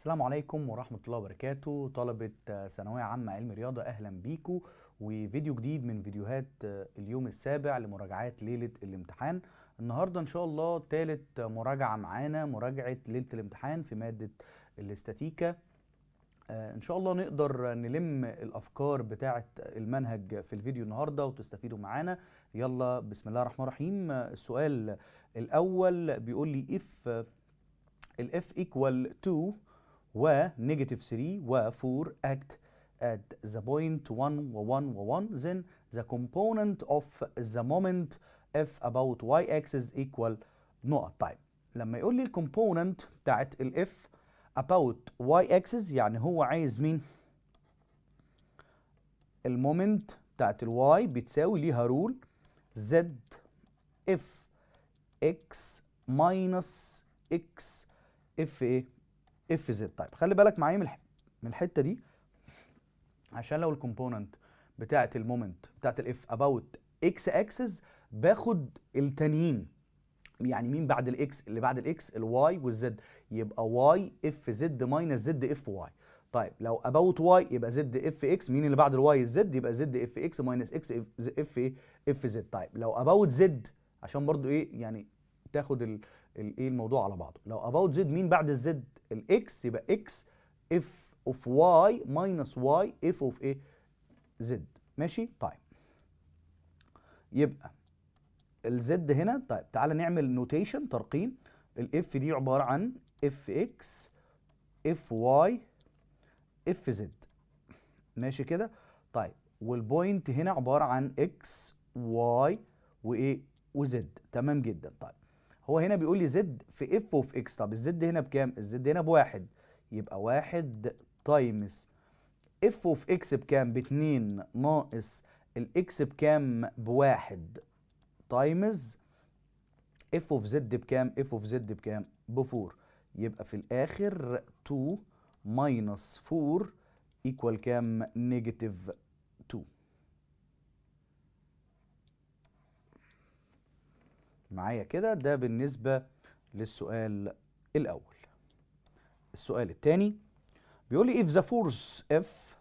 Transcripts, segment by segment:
السلام عليكم ورحمة الله وبركاته طلبة آه، ثانوية عامة علم رياضة أهلا بيكم وفيديو جديد من فيديوهات آه، اليوم السابع لمراجعات ليلة الامتحان النهاردة إن شاء الله تالت آه، مراجعة معانا مراجعة ليلة الامتحان في مادة الاستاتيكا ان شاء الله نقدر نلم الافكار بتاعه المنهج في الفيديو النهارده وتستفيدوا معانا يلا بسم الله الرحمن الرحيم السؤال الاول بيقول لي if الاف equal 2 و نيجاتيف 3 و 4 act at the point 1 و 1 و 1 then the component of the moment f about y axis equal نقط طيب لما يقول لي الكومبوننت بتاعت الاف about y axis يعني هو عايز مين المومنت بتاعت الواي بتساوي ليها رول z f x minus x f ايه اف زد طيب خلي بالك معايا من من الحته دي عشان لو الكومبوننت بتاعه المومنت بتاعه الاف اباوت اكس اكسس باخد التانيين يعني مين بعد الاكس اللي بعد الاكس الواي والزد يبقى واي اف زد ماينس زد اف واي طيب لو اباوت واي يبقى زد اف اكس مين اللي بعد الواي الزد يبقى زد اف اكس ماينس اكس اف ايه اف زد طيب لو اباوت زد عشان برضو ايه يعني تاخد الايه الموضوع على بعضه لو about z مين بعد الزد الاكس يبقى اكس اف اوف واي ماينس واي اف اوف ايه زد ماشي طيب يبقى الزد هنا طيب تعالى نعمل نوتيشن ترقيم الاف دي عباره عن اف اكس اف واي اف زد ماشي كده طيب والبوينت هنا عباره عن اكس واي وايه وزد تمام جدا طيب هو هنا بيقول لي زد في اف وفي اكس طب الزد هنا بكام الزد هنا بواحد يبقى واحد تايمز اف وفي اكس بكام باتنين ناقص الاكس بكام بواحد تايمز اف اوف زد بكام اف اوف زد بكام بفور يبقى في الاخر 2 ماينس 4 ايكوال كام نيجاتيف معايا كده ده بالنسبة للسؤال الأول السؤال الثاني بيقول لي if the force F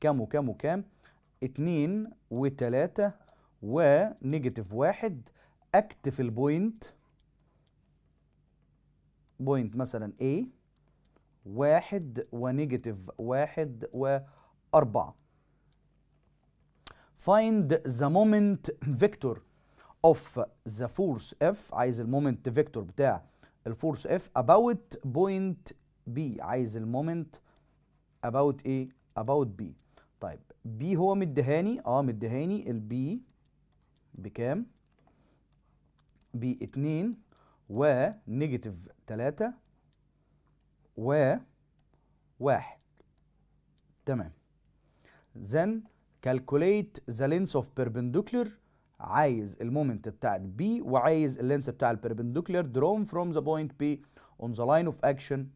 كام وكام وكام اتنين وتلاتة ونيجاتيف واحد اكت في البوينت بوينت مثلا A واحد ونيجاتيف واحد وأربعة find the moment vector اوف ذا فورس اف عايز المومنت فيكتور بتاع الفورس اف اباوت بوينت بي عايز المومنت اباوت ايه اباوت بي طيب بي هو مدهاني اه مديهاني البي بكام ب 2 و نيجاتيف 3 و 1 تمام then calculate the length of perpendicular عايز المومنت بتاعت بي وعايز اللينس بتاع البربندكلر درون فروم ذا بوينت بي اون ذا لاين اوف اكشن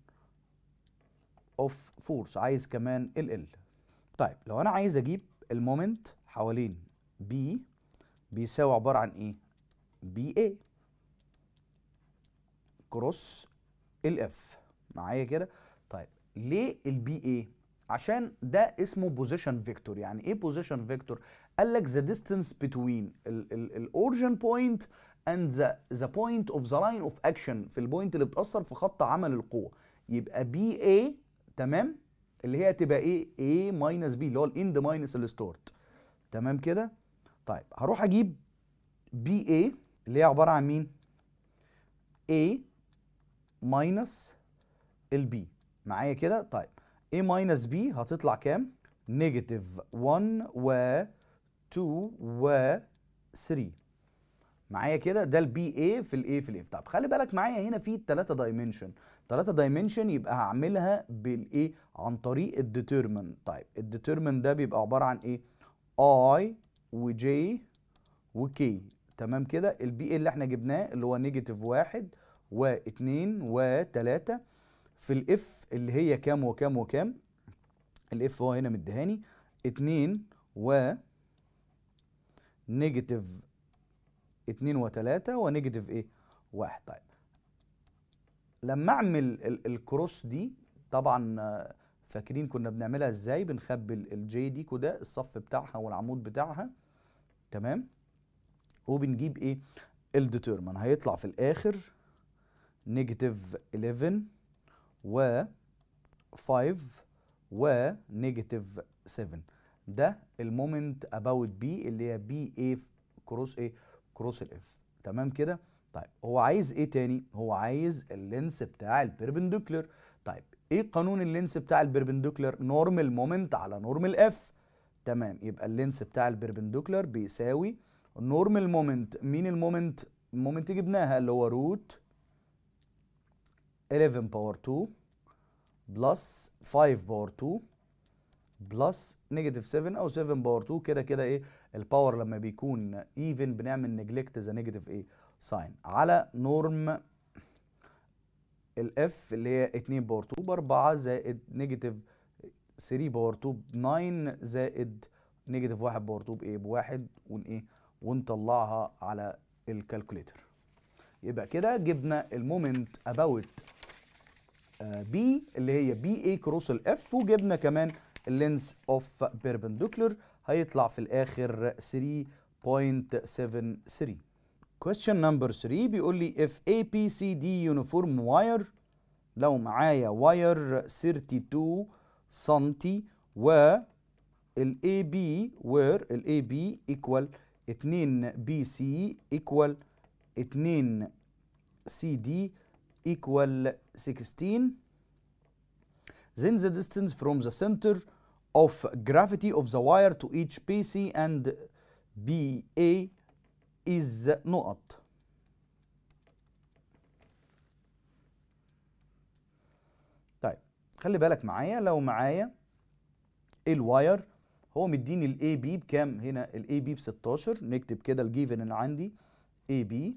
اوف فورس عايز كمان ال ال طيب لو انا عايز اجيب المومنت حوالين بي بيساوي عباره عن ايه بي اي كروس الاف معايا كده طيب ليه البي اي عشان ده اسمه بوزيشن فيكتور يعني ايه بوزيشن فيكتور قال لك ذا ديستانس بتوين الاورجن بوينت اند ذا ذا بوينت اوف ذا لاين اوف اكشن في البوينت اللي بتاثر في خط عمل القوه يبقى بي اي تمام اللي هي هتبقى ايه اي ماينس بي اللي هو الاند ماينس الستورت تمام كده طيب هروح اجيب بي اي اللي هي عباره عن مين اي ماينس البي معايا كده طيب A minus B هتطلع كام؟ نيجاتيف 1 و 2 و 3 معايا كده ده البي اي في الاي في الاف طب خلي بالك معايا هنا في 3 دايمنشن 3 دايمنشن يبقى هعملها بالايه عن طريق الديترمن طيب الديترمن ده بيبقى عباره عن ايه اي وجي وكي تمام كده البي اي اللي احنا جبناه اللي هو نيجاتيف 1 و2 و3 في الاف اللي هي كام وكام وكام الاف هو هنا مدهاني 2 و نيجاتيف 2 و3 ونيجاتيف ايه 1 طيب لما اعمل الكروس دي طبعا آه، فاكرين كنا بنعملها ازاي بنخبي الجي دي كده الصف بتاعها والعمود بتاعها تمام وبنجيب ايه الديتيرمن هيطلع في الاخر نيجاتيف 11 و 5 و نيجاتيف 7 ده المومنت اباوت بي اللي هي بي اي كروس ايه كروس الاف تمام كده طيب هو عايز ايه تاني هو عايز اللينس بتاع البيربنديكولر طيب ايه قانون اللينس بتاع البيربنديكولر نورمال مومنت على نورمال اف تمام يبقى اللينس بتاع البيربنديكولر بيساوي نورمال مومنت مين المومنت المومنت جبناها اللي هو روت 11 باور 2 بلس 5 باور 2 بلس نيجاتيف 7 او 7 باور 2 كده كده ايه الباور لما بيكون ايفن بنعمل نجلكت ذا نيجاتيف ايه ساين على نورم الاف اللي هي 2 باور 2 ب 4 زائد نيجاتيف 3 باور 2 ب 9 زائد نيجاتيف 1 باور 2 بايه بواحد وايه؟ ونطلعها على الكالكوليتر يبقى كده جبنا المومنت اباوت بي آه، اللي هي بي اي كروس الاف وجبنا كمان اللينس اوف بيربندوكلر هيطلع في الاخر 3.73 question number 3 بيقول لي if ABCD uniform wire لو معايا wire 32 سنتي و ال AB where ال AB equal 2 BC equal 2 CD equal 16 then the distance from the center of gravity of the wire to each PC and BA is نقط طيب خلي بالك معايا لو معايا الواير هو مديني الاي بي بكام هنا الاي بي ب 16 نكتب كده الجيفن اللي عندي اي بي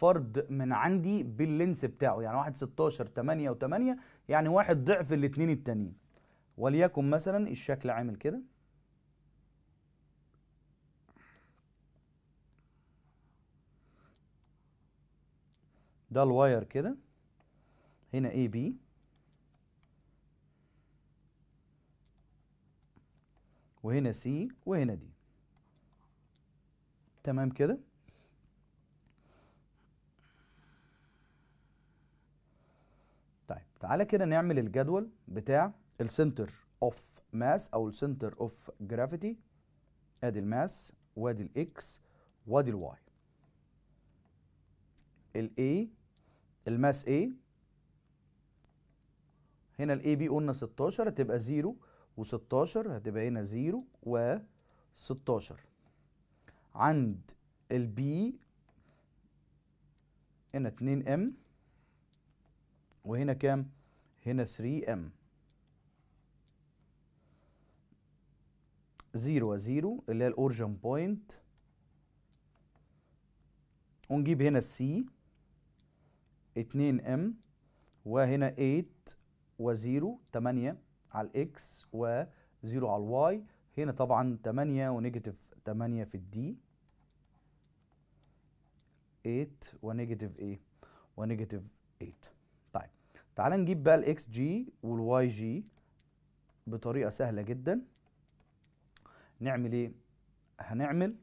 فرد من عندي باللينس بتاعه يعني واحد 16 8 و8 يعني واحد ضعف الاثنين التانيين وليكن مثلا الشكل عامل كده ده الواير كده هنا اي بي وهنا سي وهنا دي تمام كده تعالى كده نعمل الجدول بتاع السنتر اوف ماس او السنتر اوف جرافيتي ادي الماس وادي الاكس وادي الواي الاي الماس اي هنا الاي بي قلنا 16 هتبقى 0 و16 هتبقى هنا 0 و16 عند البي هنا 2 ام وهنا كام هنا 3 ام 0 و 0 اللي هي الاورجن بوينت ونجيب هنا C 2 ام وهنا 8 و0 8 على X و0 على Y هنا طبعا 8 ونيجاتيف 8 في الدي 8 ونيجاتيف ايه ونيجاتيف 8 تعال نجيب بقى الاكس جي والواي جي بطريقه سهله جدا نعمل ايه هنعمل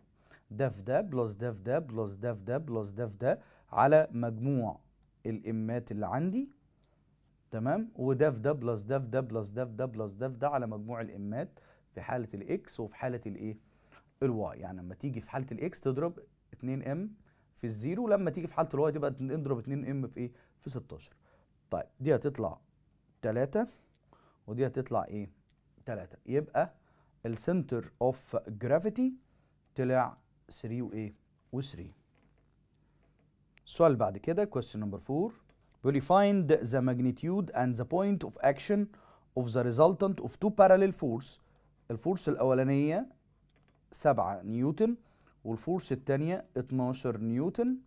دف ده بلس دف ده بلس دف ده بلس دف ده على مجموع الامات اللي عندي تمام ودف ده بلس دف ده بلس دف ده بلس دف ده على مجموع الامات في حاله الاكس وفي حاله الايه الواي يعني لما تيجي في حاله الاكس تضرب 2 ام في الزيرو لما تيجي في حاله الواي تبقى تضرب 2 ام في ايه في 16 طيب دي هتطلع 3 ودي هتطلع ايه 3 يبقى السنتر اوف جرافيتي طلع 3 وايه و3 السؤال بعد كده question نمبر 4 بيقول لي فايند ذا ماجنيتيود اند ذا بوينت اوف اكشن اوف ذا resultant اوف تو بارالل فورس الفورس الاولانيه 7 نيوتن والفورس الثانيه 12 نيوتن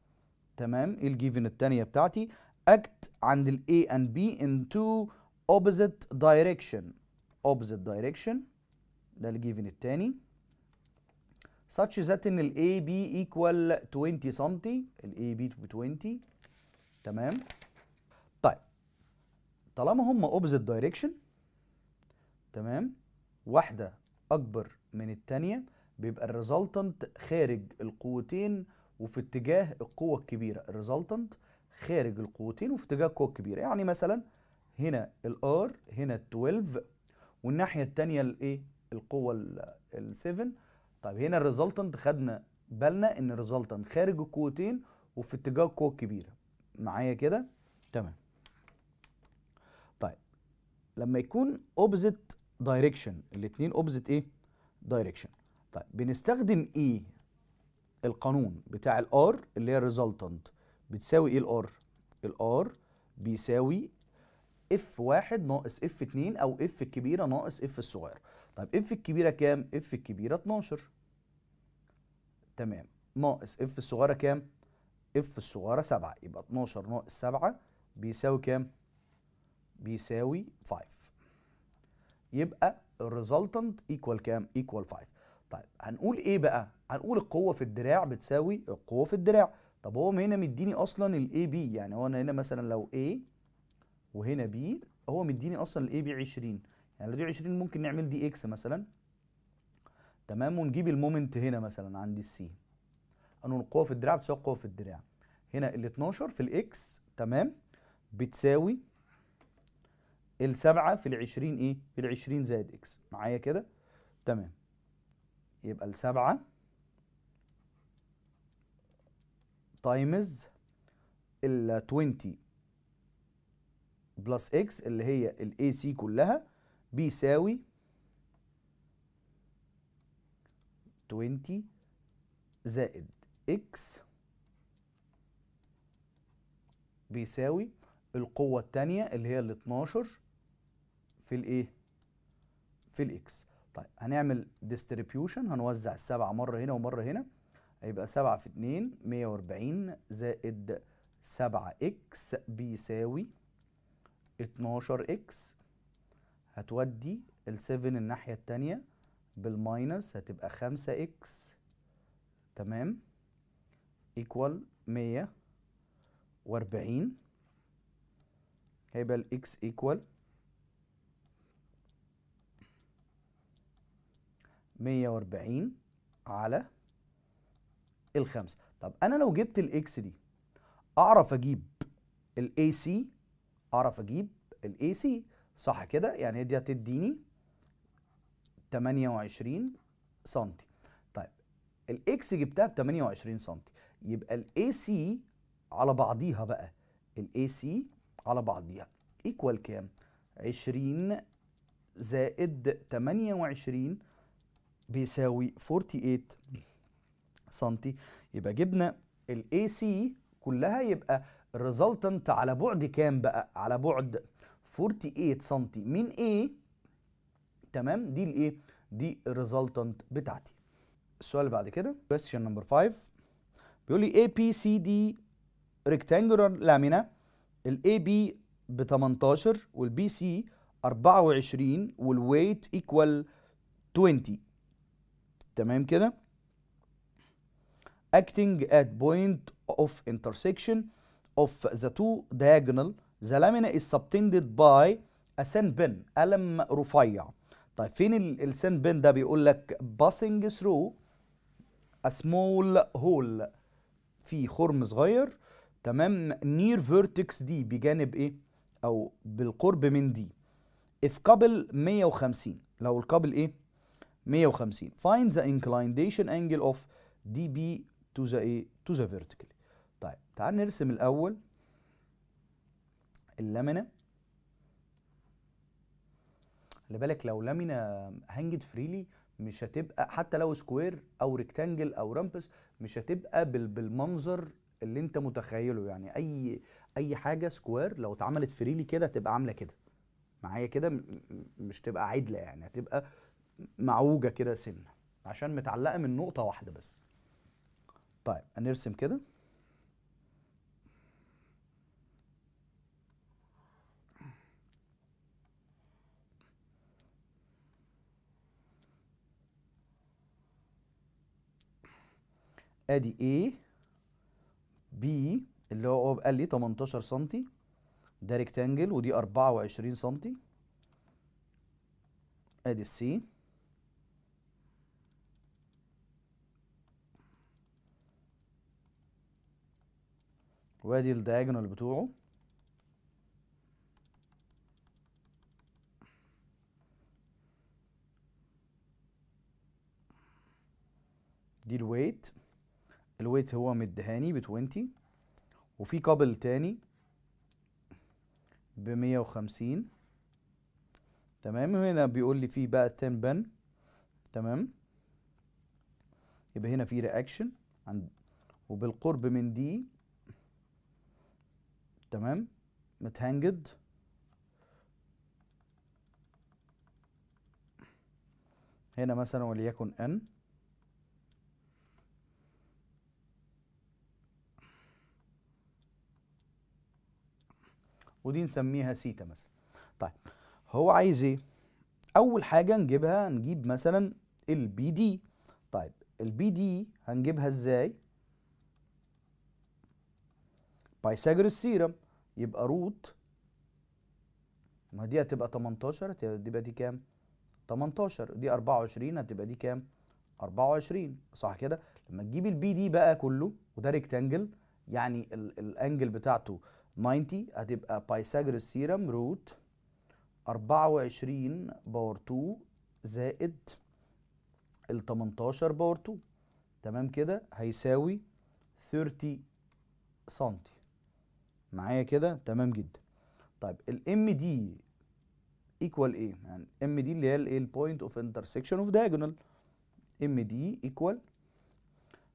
تمام الجيفن الثانيه بتاعتي act عند ال A and B in two opposite direction opposite direction ده given التاني such that ان ال A B equal 20 cm ال A B 20 تمام طيب طالما هما opposite direction تمام واحدة أكبر من التانية بيبقى الريزلتنت خارج القوتين وفي اتجاه القوة الكبيرة الريزلتنت خارج القوتين وفي اتجاه كوك كبير يعني مثلا هنا الار هنا ال 12 والناحيه الثانيه الايه القوه ال 7 طيب هنا الريزلتنت خدنا بالنا ان الريزلتنت خارج القوتين وفي اتجاه كوك كبيره معايا كده تمام طيب لما يكون اوبزيت دايركشن الاثنين اوبزيت ايه دايركشن طيب بنستخدم ايه القانون بتاع الار اللي هي الريزلتنت بتساوي ايه الار الار بيساوي اف واحد ناقص اف اتنين او اف الكبيرة ناقص اف الصغيرة طيب اف الكبيرة كام اف الكبيرة 12 تمام ناقص اف الصغيرة كام اف الصغيرة 7 يبقى 12 ناقص 7 بيساوي كام بيساوي 5 يبقى الريزلتنت ايكوال كام ايكوال 5 طيب هنقول ايه بقى هنقول القوة في الدراع بتساوي القوة في الدراع طب هو هنا مديني اصلا الاي بي يعني هو انا هنا مثلا لو A وهنا B هو مديني اصلا الاي بي 20 يعني لو دي 20 ممكن نعمل دي اكس مثلا تمام ونجيب المومنت هنا مثلا عند السي قانون القوه في الدراع بتساوي القوه في الدراع هنا ال 12 في الاكس تمام بتساوي 7 في 20 ايه؟ في 20 زائد اكس معايا كده؟ تمام يبقى 7 تايمز ال 20 بلس اكس اللي هي الاي سي كلها بيساوي 20 زائد اكس بيساوي القوة التانية اللي هي ال 12 في الايه؟ في الاكس. طيب هنعمل ديستريبيوشن هنوزع السبعة مرة هنا ومرة هنا هيبقى 7 في 2 140 زائد 7 اكس بيساوي 12 اكس هتودي ال 7 الناحية التانية بالماينس هتبقى 5 اكس تمام ايكوال 140 هيبقى الاكس ايكوال 140 على الخمسة طب انا لو جبت الاكس دي اعرف اجيب الاي سي اعرف اجيب الاي سي صح كده يعني هي دي هتديني 28 سنتي طيب الاكس جبتها ب 28 سنتي يبقى الاي سي على بعضيها بقى الاي سي على بعضيها ايكوال كام 20 زائد 28 بيساوي 48 سم يبقى جبنا الاي سي كلها يبقى ريزلتنت على بعد كام بقى على بعد 48 سم من A تمام دي الايه دي الريزلتنت بتاعتي السؤال اللي بعد كده question number 5 بيقول لي دي rectangular لامينا الاي بي ب 18 والبي سي 24 والويت ايكوال 20 تمام كده acting at point of intersection of the two diagonal the lamina is subtended by a thin pin قلم رفيع طيب فين السان بين ده بيقول لك passing through a small hole في خرم صغير تمام near vertex D بجانب ايه او بالقرب من دي if قبل 150 لو القبل ايه 150 find the inclination angle of db تو ذا ايه تو ذا فيرتيكال طيب تعال نرسم الاول اللامينا خلي بالك لو لامينا هانجد فريلي مش هتبقى حتى لو سكوير او ريكتانجل او رامبس مش هتبقى بالمنظر اللي انت متخيله يعني اي اي حاجه سكوير لو اتعملت فريلي كده هتبقى عامله كده معايا كده مش تبقى عدله يعني هتبقى معوجه كده سنه عشان متعلقه من نقطه واحده بس طيب هنرسم كده ادي A B اللي هو قال لي 18 سم ده ريكتانجل ودي 24 سم ادي السي وادي الدياجونال بتوعه دي الويت الويت هو مدهاني ب 20 وفي كابل تاني ب 150 تمام هنا بيقول لي في بقى التان بن تمام يبقى هنا في رياكشن عند وبالقرب من دي تمام متهنجد هنا مثلا وليكن n ودي نسميها سيتا مثلا طيب هو عايز ايه اول حاجه نجيبها نجيب مثلا البي دي طيب البي دي هنجيبها ازاي بايثاغورس ثيرم يبقى روت ما دي هتبقى 18 تبقى دي كام 18 دي 24 هتبقى دي كام 24 صح كده لما تجيب البي دي بقى كله وده ريكتانجل يعني الانجل بتاعته 90 هتبقى بايثاغورس سيرم روت 24 باور 2 زائد ال 18 باور 2 تمام كده هيساوي 30 سنتي معايا كده تمام جدا طيب الام دي ايكوال ايه يعني ام دي اللي هي الايه البوينت اوف انترسكشن اوف دايجونال ام دي ايكوال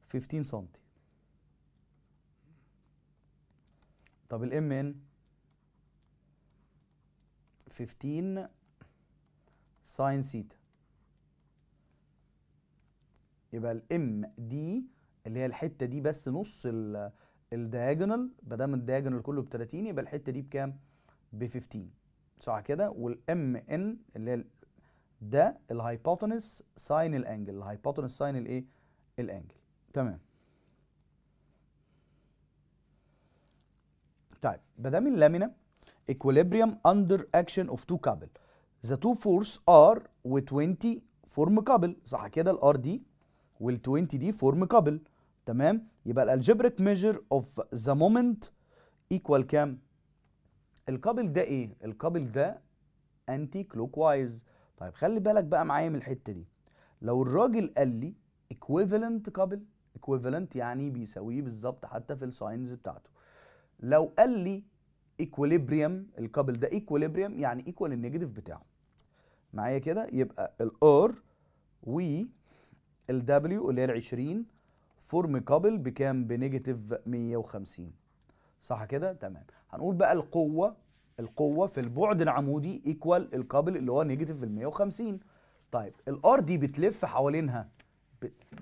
15 سم طب الام ان 15 ساين سيتا يبقى الام دي اللي هي الحته دي بس نص الدياجونال ما دام الدياجونال كله ب 30 يبقى الحته دي بكام؟ ب 15 صح كده والام ان اللي هي ده الهايبوتنس ساين الانجل الهايبوتنس ساين الايه؟ الانجل تمام طيب ما دام اللامينه equilibrium under action of two couple the two force ار و20 form couple صح كده الار دي وال20 دي form couple تمام يبقى الالجبريك ميجر اوف ذا مومنت ايكوال كام القابل ده ايه القابل ده انتي كلوك وايز طيب خلي بالك بقى معايا من الحته دي لو الراجل قال لي ايكويفالنت قابل ايكويفالنت يعني بيساويه بالظبط حتى في الساينز بتاعته لو قال لي ايكوليبريم القابل ده ايكوليبريم يعني ايكوال النيجاتيف بتاعه معايا كده يبقى ال و ال W اللي هي ال 20 فورم كابل بكام بنيجاتيف 150 صح كده تمام هنقول بقى القوه القوه في البعد العمودي ايكوال الكابل اللي هو نيجاتيف 150 طيب الار دي بتلف حوالينها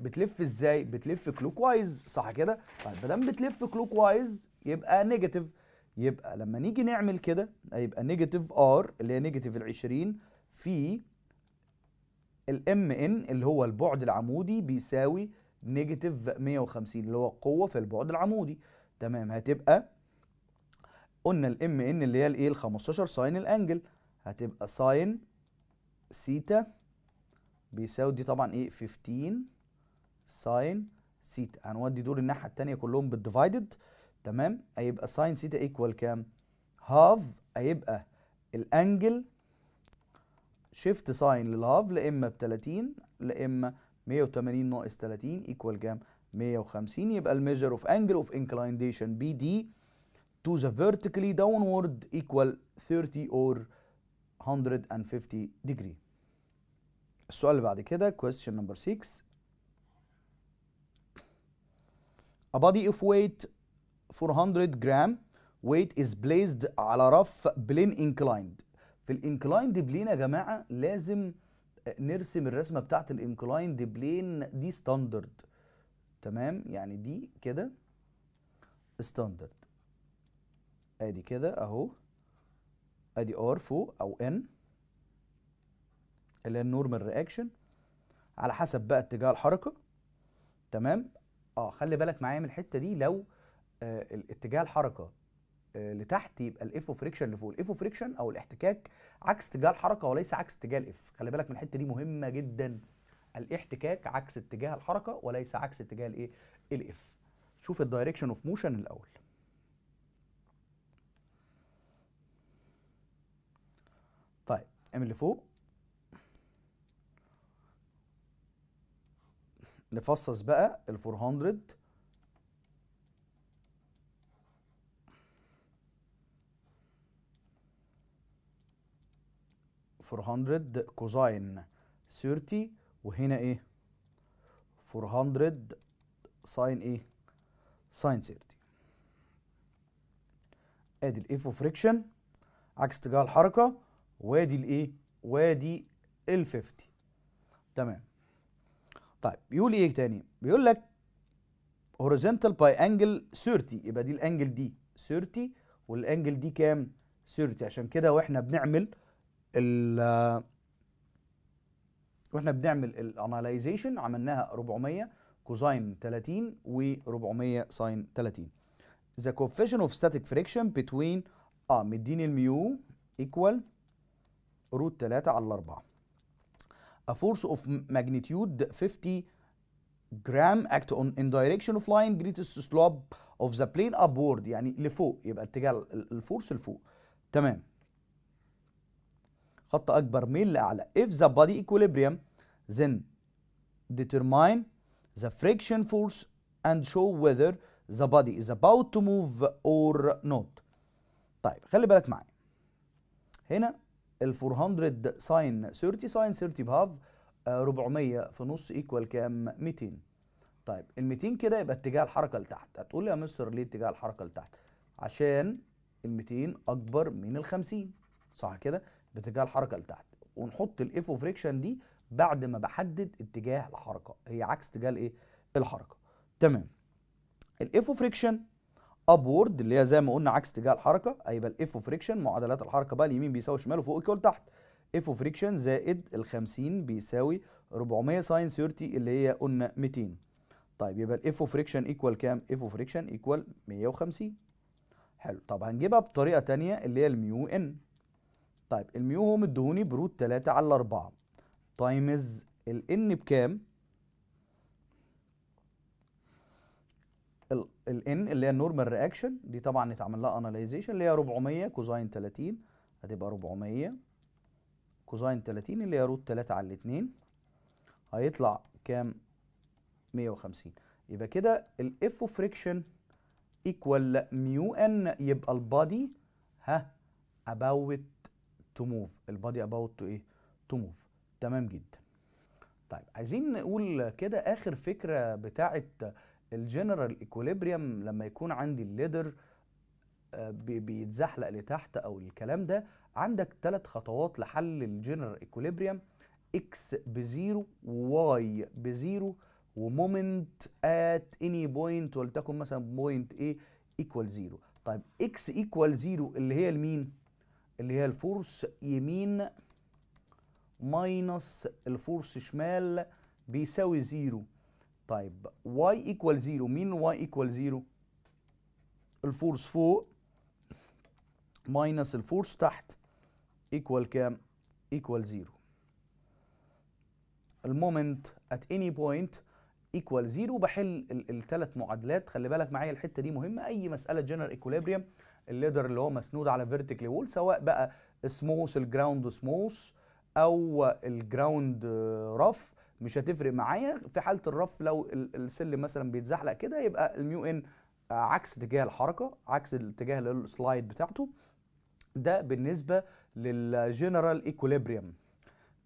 بتلف ازاي بتلف كلوك وايز صح كده طيب ما دام بتلف كلوك وايز يبقى نيجاتيف يبقى لما نيجي نعمل كده هيبقى نيجاتيف ار اللي هي نيجاتيف ال 20 في الام ان اللي هو البعد العمودي بيساوي نيجاتيف 150 اللي هو القوه في البعد العمودي تمام هتبقى قلنا الام ان اللي هي الايه ال 15 ساين الانجل هتبقى ساين سيتا بيساوي دي طبعا ايه 15 ساين سيتا هنودي دول الناحيه الثانيه كلهم بالديفايدد تمام هيبقى ساين سيتا ايكوال كام هاف هيبقى الانجل شيفت ساين للهاف لا اما ب 30 لا اما 180 ناقص 30 ايكوال كام 150 يبقى الميجر اوف انجل اوف انكلاينديشن بي دي to the vertically downward ايكوال 30 or 150 degree السؤال اللي بعد كده question number 6 A body of weight 400 gram weight is placed على رف plane inclined في الانكلايند بلين يا جماعه لازم نرسم الرسمه بتاعه الانكلايند بلين دي ستاندرد تمام يعني دي كده ستاندرد ادي كده اهو ادي ار فوق او ان اللي هي النورمال رياكشن على حسب بقى اتجاه الحركه تمام اه خلي بالك معايا من الحته دي لو آه اتجاه الحركه آه، لتحت يبقى الاف فريكشن لفوق الاف فريكشن او الاحتكاك عكس اتجاه الحركه وليس عكس اتجاه الاف خلي بالك من الحته دي مهمه جدا الاحتكاك عكس اتجاه الحركه وليس عكس اتجاه الايه الاف شوف الدايركشن اوف موشن الاول طيب اعمل لفوق نفصص بقى ال 400 400 كوزاين 30 وهنا ايه 400 ساين ايه ساين 30 ادي الايفو فريكشن عكس اتجاه الحركه وادي الايه وادي ال50 تمام طيب بيقول ايه تاني بيقول لك هوريزونتال باي انجل 30 يبقى دي الانجل دي 30 والانجل دي كام 30 عشان كده واحنا بنعمل ال واحنا بنعمل الاناليزيشن عملناها 400 كوزاين 30 و400 ساين 30 the coefficient of static friction between اه مديني الميو equal روت 3 على 4 a force of magnitude 50 جرام act on in direction of line greatest slope of the plane upward يعني لفوق يبقى اتجاه الفورس لفوق تمام خط اكبر ميل لاعلى if the body equilibrium then determine the friction force and show whether the body is about to move or not طيب خلي بالك معايا هنا ال 400 ساين 30 ساين 30 بهاف 400 في نص ايكوال كام 200 طيب ال 200 كده يبقى اتجاه الحركه لتحت هتقول لي يا مستر ليه اتجاه الحركه لتحت عشان ال 200 اكبر من ال 50 صح كده باتجاه الحركه لتحت ونحط الايفو فريكشن دي بعد ما بحدد اتجاه الحركه هي عكس اتجاه الايه الحركه تمام الايفو فريكشن ابورد اللي هي زي ما قلنا عكس اتجاه الحركه هيبقى الايفو فريكشن معادلات الحركه بقى اليمين بيساوي شمال وفوق يساوي تحت ايفو فريكشن زائد ال 50 بيساوي 400 ساين 30 اللي هي قلنا 200 طيب يبقى الايفو فريكشن ايكوال كام ايفو فريكشن ايكوال 150 حلو طب هنجيبها بطريقه ثانيه اللي هي الميو ان طيب الميو هوم الدهوني بروت 3 على 4 تايمز الان بكام؟ الان اللي هي النورمال رياكشن دي طبعا اتعمل لها اناليزيشن اللي هي 400 كوزاين 30 هتبقى 400 كوزاين 30 اللي هي روت 3 على 2 هيطلع كام 150 يبقى كده الاف فريكشن ايكوال ميو ان يبقى البادي ها اباوت to move البادي about to ايه to move تمام جدا طيب عايزين نقول كده اخر فكره بتاعه الجنرال ايكوليبريم لما يكون عندي الليدر آه، بيتزحلق لتحت او الكلام ده عندك ثلاث خطوات لحل الجنرال ايكوليبريم اكس بزيرو واي بزيرو ومومنت ات اني بوينت ولتكن مثلا بوينت ايه ايكوال زيرو طيب اكس ايكوال زيرو اللي هي لمين؟ اللي هي الفورس يمين ماينس الفورس شمال بيساوي زيرو طيب واي ايكوال زيرو مين واي ايكوال زيرو الفورس فوق ماينس الفورس تحت ايكوال كام ايكوال زيرو المومنت ات اني بوينت ايكوال زيرو بحل الثلاث معادلات خلي بالك معايا الحته دي مهمه اي مساله جنرال ايكوليبريم الليدر اللي هو مسنود على فيرتيكال وول سواء بقى سموث الجراوند سموث او الجراوند رف مش هتفرق معايا في حاله الرف لو السلم مثلا بيتزحلق كده يبقى الميو ان عكس اتجاه الحركه عكس الاتجاه السلايد بتاعته ده بالنسبه للجنرال ايكوليبريم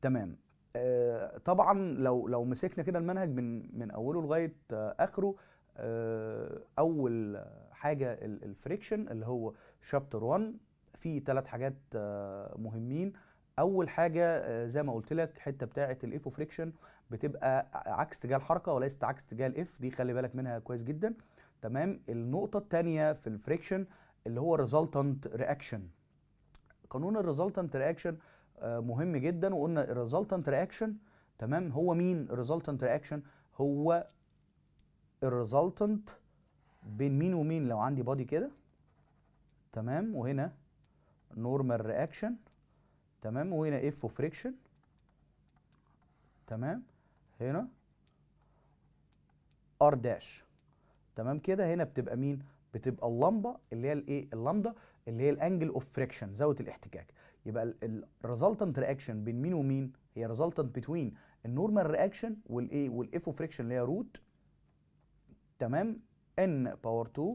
تمام آه طبعا لو لو مسكنا كده المنهج من من اوله لغايه آه اخره آه اول حاجه الفريكشن اللي هو شابتر 1 في ثلاث حاجات آه، مهمين اول حاجه آه، زي ما قلت لك حته بتاعه الاف فريكشن بتبقى عكس تجاه الحركه وليست عكس تجاه الاف دي خلي بالك منها كويس جدا تمام النقطه الثانيه في الفريكشن اللي هو ريزلتنت رياكشن قانون الريزلتنت رياكشن آه، مهم جدا وقلنا الريزلتنت رياكشن تمام هو مين الريزلتنت رياكشن هو الريزلتنت بين مين ومين لو عندي بادي كده تمام وهنا نورمال رياكشن تمام وهنا اف فريكشن تمام هنا ار داش تمام كده هنا بتبقى مين بتبقى اللمبه اللي هي الايه اللمبه اللي هي الانجل اوف فريكشن زاويه الاحتكاك يبقى الريزلتنت رياكشن بين مين ومين هي ريزلتنت بتوين النورمال رياكشن والايه والاف اوف فريكشن اللي هي روت تمام ان باور 2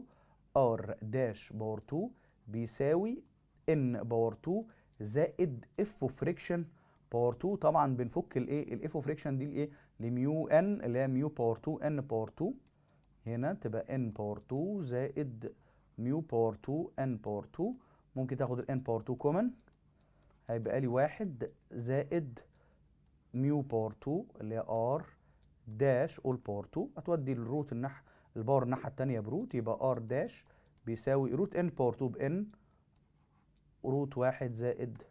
ار داش باور 2 بيساوي ان باور 2 زائد اف فريكشن باور 2 طبعا بنفك الايه الاف فريكشن دي الايه لميو ان اللي هي ميو باور 2 ان باور 2 هنا تبقى ان باور 2 زائد ميو باور 2 ان باور 2 ممكن تاخد الان باور 2 كومن هيبقى لي واحد زائد ميو باور 2 اللي هي ار داش اول باور 2 هتودي الروت الناحيه الباور الناحيه التانية بروت يبقى ار داش بيساوي روت ان باور 2 بان روت واحد زائد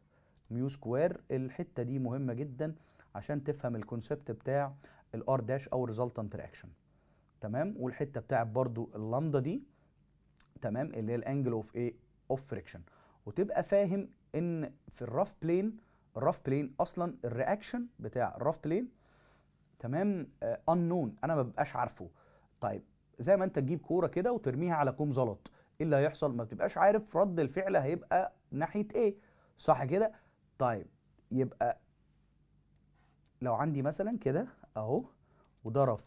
ميو سكوير الحته دي مهمه جدا عشان تفهم الكونسبت بتاع الار داش او ريزلتنت رياكشن تمام والحته بتاعت برضو اللندا دي تمام اللي هي الانجل اوف ايه اوف فريكشن وتبقى فاهم ان في الرف بلين الرف بلين اصلا الرياكشن بتاع الرف بلين تمام انون آه انا ما ببقاش عارفه طيب زي ما انت تجيب كوره كده وترميها على كوم زلط ايه اللي هيحصل ما بتبقاش عارف رد الفعل هيبقى ناحيه ايه صح كده طيب يبقى لو عندي مثلا كده اهو وده رف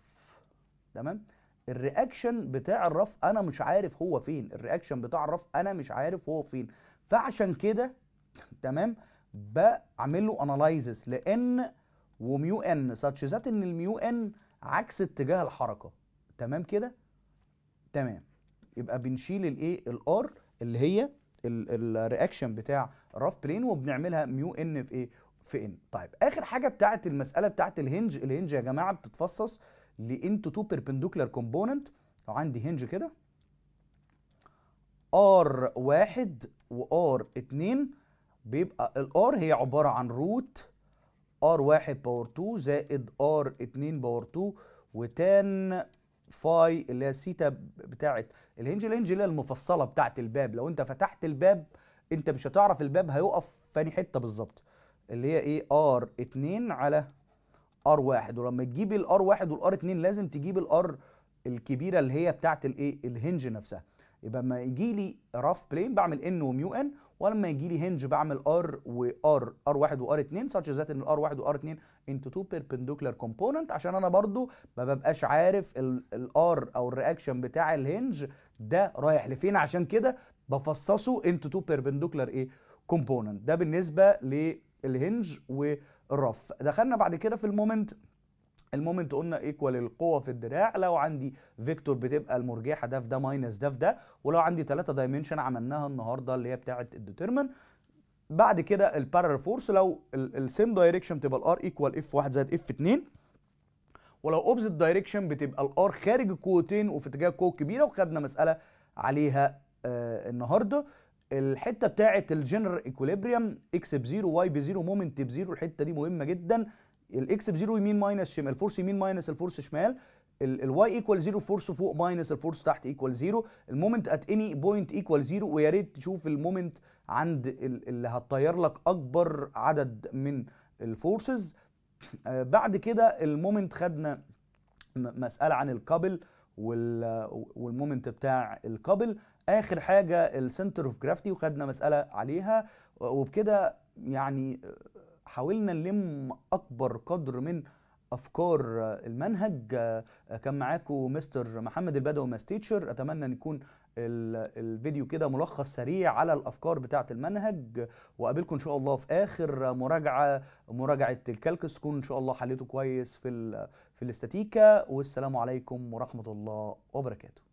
تمام الرياكشن بتاع الرف انا مش عارف هو فين الرياكشن بتاع الرف انا مش عارف هو فين فعشان كده تمام بعمل له اناليزس لان وميو ان ساتش ذات ان الميو ان عكس اتجاه الحركه تمام كده تمام يبقى بنشيل الايه الار اللي هي الرياكشن بتاع راف بلين وبنعملها ميو ان في ايه في ان طيب اخر حاجه بتاعه المساله بتاعه الهنج الهنج يا جماعه بتتفصص لانتو تو بيربندكولار كومبوننت لو عندي هنج كده ار واحد وار اتنين بيبقى الار هي عباره عن روت ار واحد باور 2 زائد ار اتنين باور 2 وتان فاي اللي هي سيتا بتاعت الهنج الهنج اللي هي المفصله بتاعت الباب لو انت فتحت الباب انت مش هتعرف الباب هيقف فاني حته بالظبط اللي هي ايه ار 2 على ار 1 ولما تجيب الار 1 والار 2 لازم تجيب الار الكبيره اللي هي بتاعت الايه الهنج نفسها يبقى لما يجي لي راف بلين بعمل ان وميو ان ولما يجي لي هنج بعمل ار وار ار 1 وار 2 such ذات ان الار 1 وار 2 انتو تو بيربندكولار كومبوننت عشان انا برضو ما ببقاش عارف الار او الرياكشن بتاع الهنج ده رايح لفين عشان كده بفصصه انتو تو بيربندكولار ايه كومبوننت ده بالنسبه للهنج والرف دخلنا بعد كده في المومنت المومنت قلنا ايكوال القوه في الدراع لو عندي فيكتور بتبقى المرجحه ده في ده ماينس ده في ده ولو عندي 3 دايمنشن عملناها النهارده اللي هي بتاعه الديترمن بعد كده البارل فورس لو السيم دايركشن تبقى الار ايكوال اف 1 زائد اف 2 ولو اوبزيت دايركشن بتبقى الار خارج القوتين وفي اتجاه قوه كبيره وخدنا مساله عليها آه النهارده الحته بتاعه الجنرال ايكوليبريم اكس بزيرو واي بزيرو مومنت بزيرو الحته دي مهمه جدا الاكس بزيرو يمين ماينس شمال الفورس يمين ماينس الفورس شمال الواي ايكوال زيرو فورس فوق ماينس الفورس تحت ايكوال زيرو المومنت ات اني بوينت ايكوال زيرو ويا ريت تشوف المومنت عند اللي هتطير لك اكبر عدد من الفورسز آه، بعد كده المومنت خدنا مساله عن الكابل والمومنت بتاع الكابل اخر حاجه السنتر اوف جرافتي وخدنا مساله عليها وبكده يعني حاولنا نلم اكبر قدر من افكار المنهج كان معاكم مستر محمد البدوي ماس تيتشر اتمنى ان يكون الفيديو كده ملخص سريع على الافكار بتاعه المنهج واقابلكم ان شاء الله في اخر مراجعه مراجعه الكالكس تكون ان شاء الله حليته كويس في في الاستاتيكا والسلام عليكم ورحمه الله وبركاته